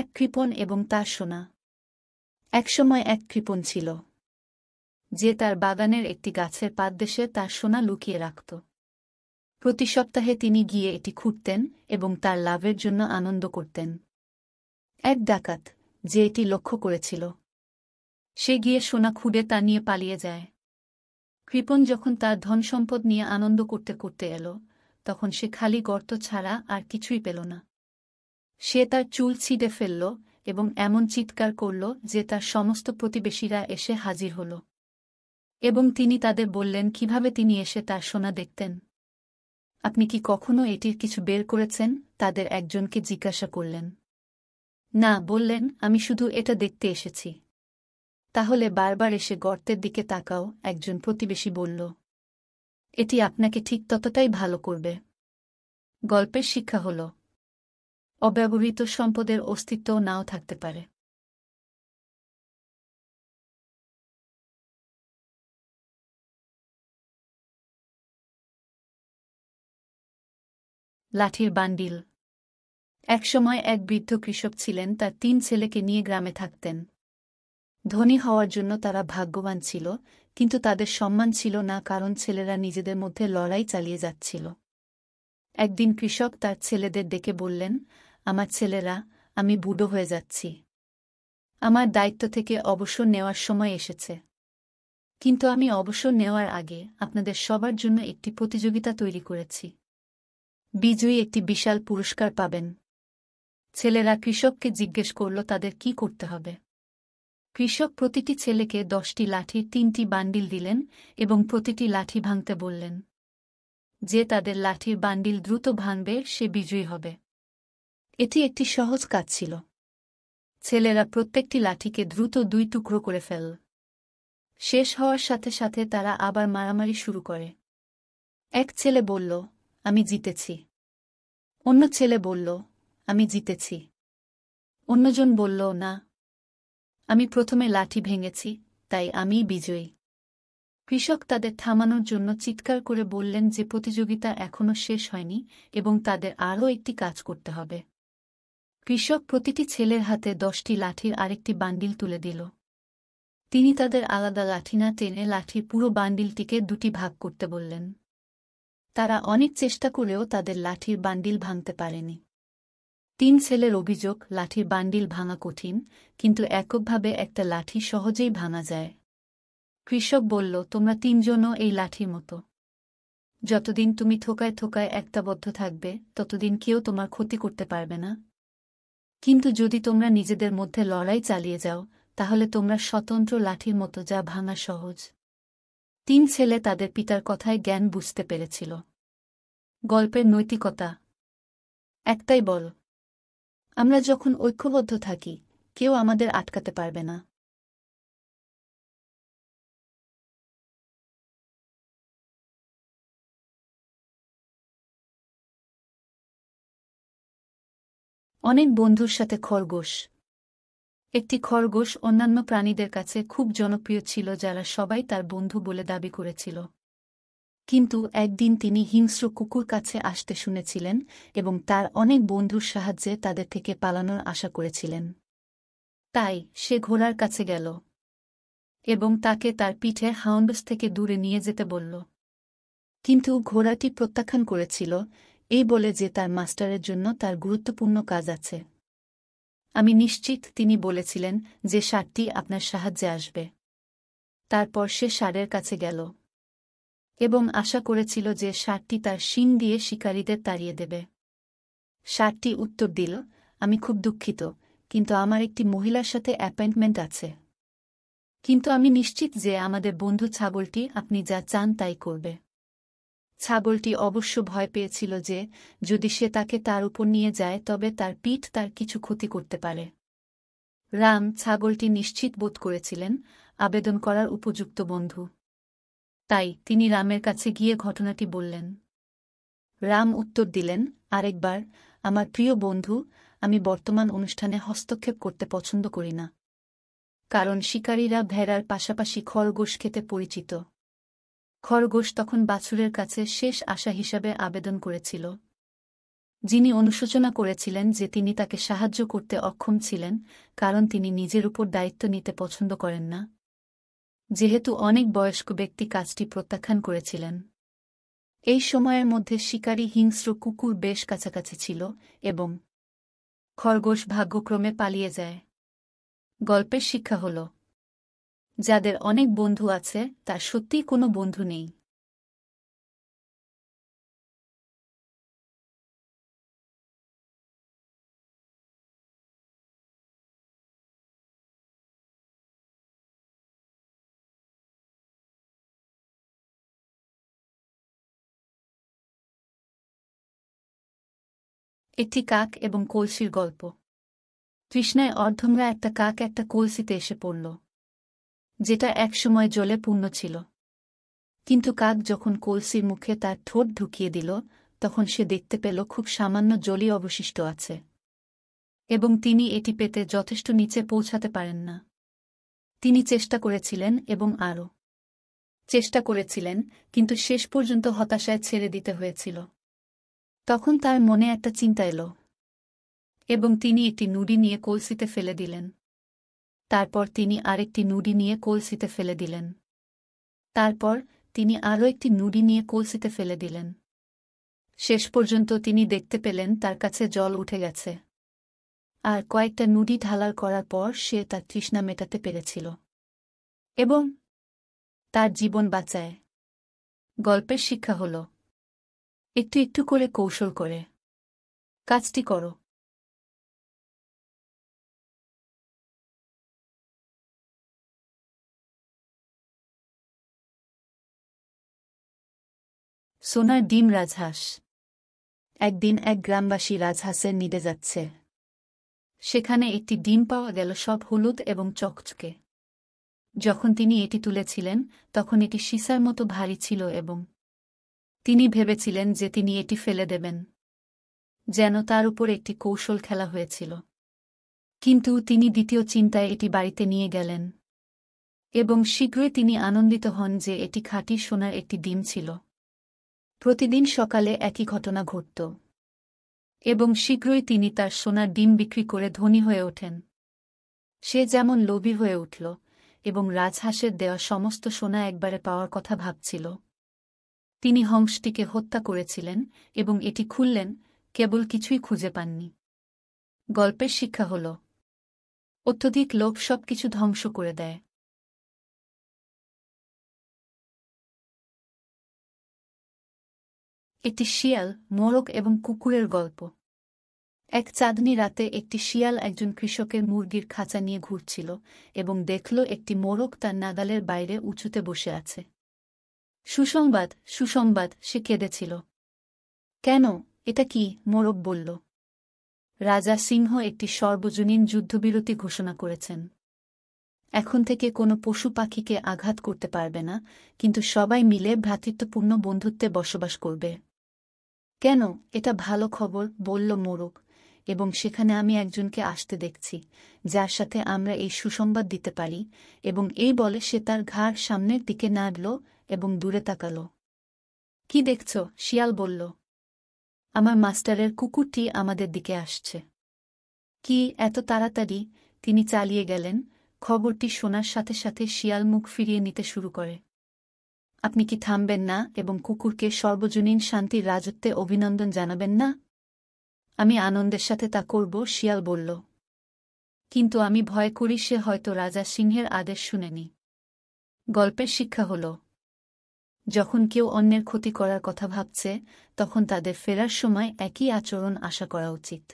এক কৃপণ এবং তার সোনা একসময় এক কৃপণ ছিল যে তার বাগানের একটি গাছের পাদদেশে তার সোনা লুকিয়ে রাখত প্রতি সপ্তাহে তিনি গিয়ে এটি খুঁড়তেন এবং তার লাভের জন্য আনন্দ করতেন এক ডাকাত যে এটি লক্ষ্য করেছিল সে গিয়ে সোনা খুঁড়ে তা নিয়ে পালিয়ে যায় কৃপণ যখন তার ধন সম্পদ নিয়ে আনন্দ করতে করতে এল তখন সে খালি গর্ত ছাড়া আর কিছুই পেল না সে তার চুল ছিঁড়ে ফেলল এবং এমন চিৎকার করল যে তার সমস্ত প্রতিবেশীরা এসে হাজির হল এবং তিনি তাদের বললেন কিভাবে তিনি এসে তার সোনা দেখতেন আপনি কি কখনো এটির কিছু বের করেছেন তাদের একজনকে জিজ্ঞাসা করলেন না বললেন আমি শুধু এটা দেখতে এসেছি তাহলে বারবার এসে গর্তের দিকে তাকাও একজন প্রতিবেশী বলল এটি আপনাকে ঠিক ততটাই ভালো করবে গল্পের শিক্ষা হলো অব্যবহৃত সম্পদের অস্তিত্ব নাও থাকতে পারে লাঠির বান্ডিল একসময় এক বৃদ্ধ কৃষক ছিলেন তার তিন ছেলেকে নিয়ে গ্রামে থাকতেন ধনী হওয়ার জন্য তারা ভাগ্যবান ছিল কিন্তু তাদের সম্মান ছিল না কারণ ছেলেরা নিজেদের মধ্যে লড়াই চালিয়ে যাচ্ছিল একদিন কৃষক তার ছেলেদের ডেকে বললেন আমার ছেলেরা আমি বুড়ো হয়ে যাচ্ছি আমার দায়িত্ব থেকে অবসর নেওয়ার সময় এসেছে কিন্তু আমি অবসর নেওয়ার আগে আপনাদের সবার জন্য একটি প্রতিযোগিতা তৈরি করেছি বিজয়ী একটি বিশাল পুরস্কার পাবেন ছেলেরা কৃষককে জিজ্ঞেস করল তাদের কি করতে হবে কৃষক প্রতিটি ছেলেকে দশটি লাঠির তিনটি বান্ডিল দিলেন এবং প্রতিটি লাঠি ভাঙতে বললেন যে তাদের লাঠির বান্ডিল দ্রুত ভাঙবে সে বিজয়ী হবে এটি একটি সহজ কাজ ছিল ছেলেরা প্রত্যেকটি লাঠিকে দ্রুত দুই টুকরো করে ফেল শেষ হওয়ার সাথে সাথে তারা আবার মারামারি শুরু করে এক ছেলে বলল আমি জিতেছি অন্য ছেলে বলল আমি জিতেছি অন্যজন বলল না আমি প্রথমে লাঠি ভেঙেছি তাই আমি বিজয়ী কৃষক তাদের থামানোর জন্য চিৎকার করে বললেন যে প্রতিযোগিতা এখনও শেষ হয়নি এবং তাদের আরও একটি কাজ করতে হবে কৃষক প্রতিটি ছেলের হাতে দশটি লাঠির আরেকটি বান্ডিল তুলে দিল তিনি তাদের আলাদা লাঠি না টেনে লাঠির পুরো বান্ডিলটিকে দুটি ভাগ করতে বললেন তারা অনেক চেষ্টা করেও তাদের লাঠির বান্ডিল ভাঙতে পারেনি তিন ছেলের অভিযোগ লাঠির বান্ডিল ভাঙা কঠিন কিন্তু এককভাবে একটা লাঠি সহজেই ভাঙা যায় কৃষক বলল তোমরা তিনজনও এই লাঠির মতো যতদিন তুমি থোকায় থোকায় একতাবদ্ধ থাকবে ততদিন কেউ তোমার ক্ষতি করতে পারবে না কিন্তু যদি তোমরা নিজেদের মধ্যে লড়াই চালিয়ে যাও তাহলে তোমরা স্বতন্ত্র লাঠির মতো যা ভাঙা সহজ তিন ছেলে তাদের পিতার কথায় জ্ঞান বুঝতে পেরেছিল গল্পের নৈতিকতা একটাই বল আমরা যখন ঐক্যবদ্ধ থাকি কেউ আমাদের আটকাতে পারবে না অনেক বন্ধুর সাথে খরগোশ একটি খরগোশ অন্যান্য প্রাণীদের কাছে খুব জনপ্রিয় ছিল যারা সবাই তার বন্ধু বলে দাবি করেছিল কিন্তু একদিন তিনি হিংস্র কুকুর কাছে আসতে শুনেছিলেন এবং তার অনেক বন্ধুর সাহায্যে তাদের থেকে পালানোর আশা করেছিলেন তাই সে ঘোড়ার কাছে গেল এবং তাকে তার পিঠে হাউন্ডস থেকে দূরে নিয়ে যেতে বলল কিন্তু ঘোড়াটি প্রত্যাখ্যান করেছিল এই বলে যে তার মাস্টারের জন্য তার গুরুত্বপূর্ণ কাজ আছে আমি নিশ্চিত তিনি বলেছিলেন যে সারটি আপনার সাহায্যে আসবে তারপর সে সারের কাছে গেল এবং আশা করেছিল যে সারটি তার শিং দিয়ে শিকারীদের তাড়িয়ে দেবে সারটি উত্তর দিল আমি খুব দুঃখিত কিন্তু আমার একটি মহিলার সাথে অ্যাপয়েন্টমেন্ট আছে কিন্তু আমি নিশ্চিত যে আমাদের বন্ধু ছাগলটি আপনি যা চান তাই করবে ছাগলটি অবশ্য ভয় পেয়েছিল যে যদি সে তাকে তার উপর নিয়ে যায় তবে তার পিঠ তার কিছু ক্ষতি করতে পারে রাম ছাগলটি নিশ্চিত বোধ করেছিলেন আবেদন করার উপযুক্ত বন্ধু তাই তিনি রামের কাছে গিয়ে ঘটনাটি বললেন রাম উত্তর দিলেন আরেকবার আমার প্রিয় বন্ধু আমি বর্তমান অনুষ্ঠানে হস্তক্ষেপ করতে পছন্দ করি না কারণ শিকারীরা ভেড়ার পাশাপাশি খরগোশ খেতে পরিচিত খরগোশ তখন বাছুরের কাছে শেষ আশা হিসাবে আবেদন করেছিল যিনি অনুশোচনা করেছিলেন যে তিনি তাকে সাহায্য করতে অক্ষম ছিলেন কারণ তিনি নিজের উপর দায়িত্ব নিতে পছন্দ করেন না যেহেতু অনেক বয়স্ক ব্যক্তি কাজটি প্রত্যাখ্যান করেছিলেন এই সময়ের মধ্যে শিকারী হিংস্র কুকুর বেশ কাছাকাছি ছিল এবং খরগোশ ভাগ্যক্রমে পালিয়ে যায় গল্পের শিক্ষা হল যাদের অনেক বন্ধু আছে তার সত্যিই কোনো বন্ধু নেই একটি কাক এবং কলসির গল্প তৃষ্ণায় অর্ধমরা একটা কাক একটা কলসিতে এসে পড়ল যেটা একসময় জলে পূর্ণ ছিল কিন্তু কাক যখন কলসির মুখে তার ঠোঁট ঢুকিয়ে দিল তখন সে দেখতে পেল খুব সামান্য জলই অবশিষ্ট আছে এবং তিনি এটি পেতে যথেষ্ট নিচে পৌঁছাতে পারেন না তিনি চেষ্টা করেছিলেন এবং আরও চেষ্টা করেছিলেন কিন্তু শেষ পর্যন্ত হতাশায় ছেড়ে দিতে হয়েছিল তখন তার মনে একটা চিন্তা এলো এবং তিনি একটি নুডি নিয়ে কলসিতে ফেলে দিলেন তারপর তিনি আরেকটি নুডি নিয়ে কলসিতে ফেলে দিলেন তারপর তিনি আরও একটি নুডি নিয়ে কলসিতে ফেলে দিলেন শেষ পর্যন্ত তিনি দেখতে পেলেন তার কাছে জল উঠে গেছে আর কয়েকটা নুডি ঢালার করার পর সে তার তৃষ্ণা মেটাতে পেরেছিল এবং তার জীবন বাঁচায় গল্পের শিক্ষা হল একটু একটু করে কৌশল করে কাজটি করো সোনার ডিম রাজহাঁস একদিন এক গ্রামবাসী রাজহাঁসের নিদে যাচ্ছে সেখানে একটি ডিম পাওয়া গেল সব হলুদ এবং চকচকে যখন তিনি এটি তুলেছিলেন তখন এটি সিসার মতো ভারী ছিল এবং তিনি ভেবেছিলেন যে তিনি এটি ফেলে দেবেন যেন তার উপর একটি কৌশল খেলা হয়েছিল কিন্তু তিনি দ্বিতীয় চিন্তায় এটি বাড়িতে নিয়ে গেলেন এবং শীঘ্রই তিনি আনন্দিত হন যে এটি খাঁটি সোনার একটি ডিম ছিল প্রতিদিন সকালে একই ঘটনা ঘটত এবং শীঘ্রই তিনি তার সোনার ডিম বিক্রি করে ধনী হয়ে ওঠেন সে যেমন লোভী হয়ে উঠল এবং রাজহাঁসের দেওয়া সমস্ত সোনা একবারে পাওয়ার কথা ভাবছিল তিনি হংসটিকে হত্যা করেছিলেন এবং এটি খুললেন কেবল কিছুই খুঁজে পাননি গল্পের শিক্ষা হল অত্যধিক লোভ সব কিছু ধ্বংস করে দেয় একটি শিয়াল মোরক এবং কুকুরের গল্প এক চাঁদনি রাতে একটি শিয়াল একজন কৃষকের মুরগির খাঁচা নিয়ে ঘুরছিল এবং দেখল একটি মোরক তার নাগালের বাইরে উঁচুতে বসে আছে সুসংবাদ সুসংবাদ সে কেঁদেছিল কেন এটা কি মোরক বলল রাজা সিংহ একটি সর্বজনীন যুদ্ধবিরতি ঘোষণা করেছেন এখন থেকে কোনো পশু পাখিকে আঘাত করতে পারবে না কিন্তু সবাই মিলে ভ্রাতৃত্বপূর্ণ বন্ধুত্বে বসবাস করবে কেন এটা ভালো খবর বলল মোরক এবং সেখানে আমি একজনকে আসতে দেখছি যার সাথে আমরা এই সুসংবাদ দিতে পারি এবং এই বলে সে তার ঘাড় সামনের দিকে নাড়ল এবং দূরে তাকাল কি দেখছ শিয়াল বলল আমার মাস্টারের কুকুরটি আমাদের দিকে আসছে কি এত তাড়াতাড়ি তিনি চালিয়ে গেলেন খবরটি শোনার সাথে সাথে শিয়াল মুখ ফিরিয়ে নিতে শুরু করে আপনি কি থামবেন না এবং কুকুরকে সর্বজনীন শান্তির রাজত্বে অভিনন্দন জানাবেন না আমি আনন্দের সাথে তা করব শিয়াল বলল কিন্তু আমি ভয় করি সে হয়তো রাজা সিংহের আদেশ শুনেনি গল্পের শিক্ষা হল যখন কেউ অন্যের ক্ষতি করার কথা ভাবছে তখন তাদের ফেরার সময় একই আচরণ আশা করা উচিত